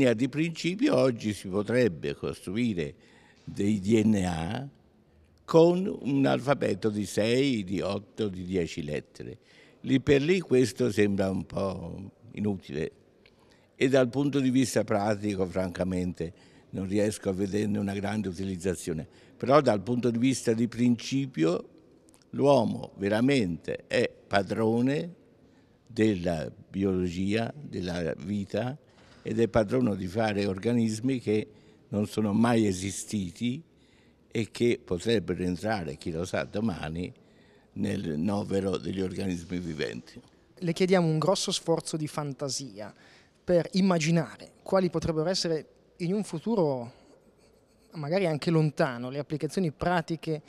linea di principio oggi si potrebbe costruire dei DNA con un alfabeto di 6, di 8, di 10 lettere. Lì per lì questo sembra un po' inutile e dal punto di vista pratico francamente non riesco a vederne una grande utilizzazione, però dal punto di vista di principio l'uomo veramente è padrone della biologia, della vita, ed è padrono di fare organismi che non sono mai esistiti e che potrebbero entrare, chi lo sa, domani nel novero degli organismi viventi. Le chiediamo un grosso sforzo di fantasia per immaginare quali potrebbero essere in un futuro magari anche lontano le applicazioni pratiche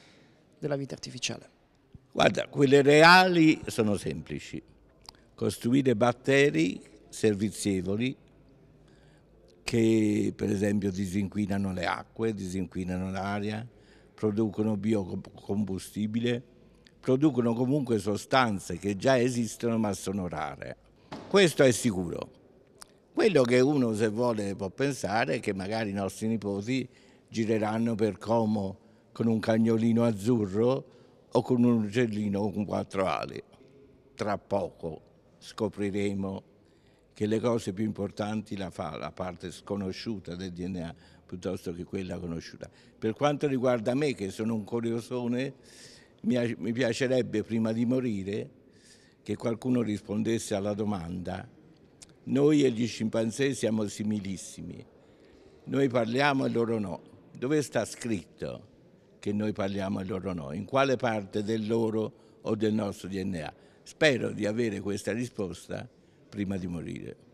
della vita artificiale. Guarda, quelle reali sono semplici. Costruire batteri servizievoli che per esempio disinquinano le acque, disinquinano l'aria, producono biocombustibile, producono comunque sostanze che già esistono ma sono rare. Questo è sicuro. Quello che uno se vuole può pensare è che magari i nostri nipoti gireranno per Como con un cagnolino azzurro o con un uccellino con quattro ali. Tra poco scopriremo che le cose più importanti la fa la parte sconosciuta del DNA piuttosto che quella conosciuta. Per quanto riguarda me, che sono un curiosone, mi piacerebbe prima di morire che qualcuno rispondesse alla domanda. Noi e gli scimpanzé siamo similissimi, noi parliamo e loro no. Dove sta scritto che noi parliamo e loro no? In quale parte del loro o del nostro DNA? Spero di avere questa risposta prima di morire.